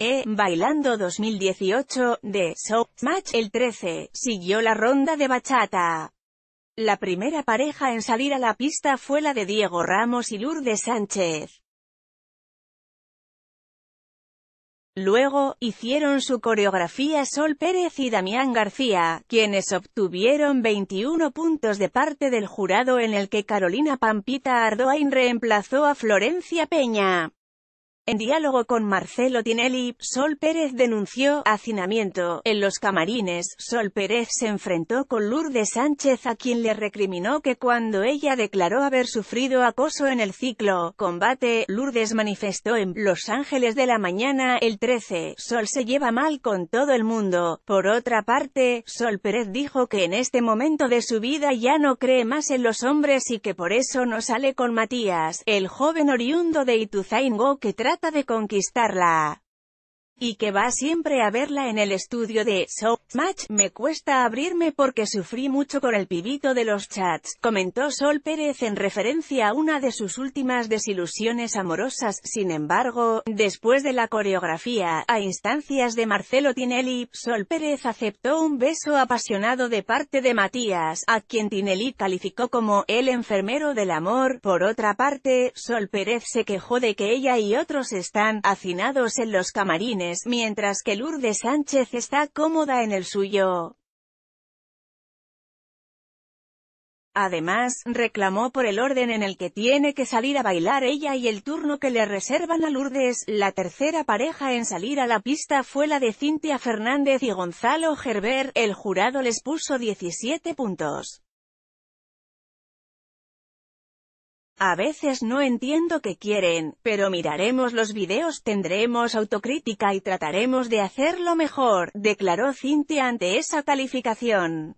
E. Bailando 2018, de Match el 13, siguió la ronda de bachata. La primera pareja en salir a la pista fue la de Diego Ramos y Lourdes Sánchez. Luego, hicieron su coreografía Sol Pérez y Damián García, quienes obtuvieron 21 puntos de parte del jurado en el que Carolina Pampita Ardoain reemplazó a Florencia Peña. En diálogo con Marcelo Tinelli, Sol Pérez denunció hacinamiento. En los camarines, Sol Pérez se enfrentó con Lourdes Sánchez a quien le recriminó que cuando ella declaró haber sufrido acoso en el ciclo combate, Lourdes manifestó en Los Ángeles de la Mañana, el 13, Sol se lleva mal con todo el mundo. Por otra parte, Sol Pérez dijo que en este momento de su vida ya no cree más en los hombres y que por eso no sale con Matías, el joven oriundo de Ituzaingó que trata trata de conquistarla y que va siempre a verla en el estudio de So Match. Me cuesta abrirme porque sufrí mucho con el pibito de los chats, comentó Sol Pérez en referencia a una de sus últimas desilusiones amorosas. Sin embargo, después de la coreografía, a instancias de Marcelo Tinelli, Sol Pérez aceptó un beso apasionado de parte de Matías, a quien Tinelli calificó como el enfermero del amor. Por otra parte, Sol Pérez se quejó de que ella y otros están hacinados en los camarines mientras que Lourdes Sánchez está cómoda en el suyo. Además, reclamó por el orden en el que tiene que salir a bailar ella y el turno que le reservan a Lourdes. La tercera pareja en salir a la pista fue la de Cintia Fernández y Gonzalo Gerber. El jurado les puso 17 puntos. A veces no entiendo qué quieren, pero miraremos los videos, tendremos autocrítica y trataremos de hacerlo mejor, declaró Cintia ante esa calificación.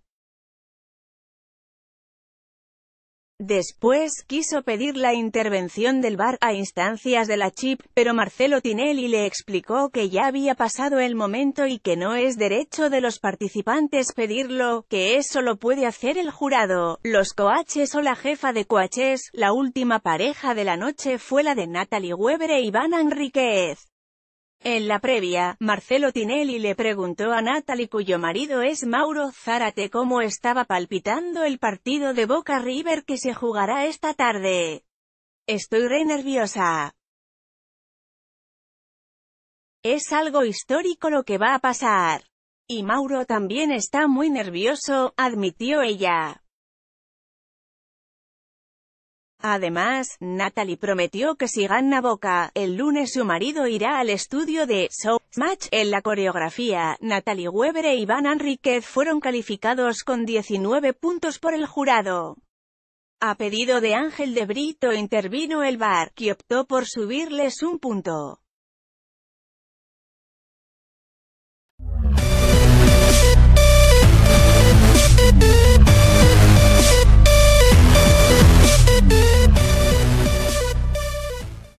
Después, quiso pedir la intervención del bar a instancias de la CHIP, pero Marcelo Tinelli le explicó que ya había pasado el momento y que no es derecho de los participantes pedirlo, que eso lo puede hacer el jurado. Los coaches o la jefa de coaches, la última pareja de la noche fue la de Natalie Weber e Iván Enriquez. En la previa, Marcelo Tinelli le preguntó a Natalie cuyo marido es Mauro Zárate cómo estaba palpitando el partido de Boca River que se jugará esta tarde. Estoy re nerviosa. Es algo histórico lo que va a pasar. Y Mauro también está muy nervioso, admitió ella. Además, Natalie prometió que si gana Boca, el lunes su marido irá al estudio de So Match. En la coreografía, Natalie Weber e Iván Enríquez fueron calificados con 19 puntos por el jurado. A pedido de Ángel de Brito intervino el bar, que optó por subirles un punto.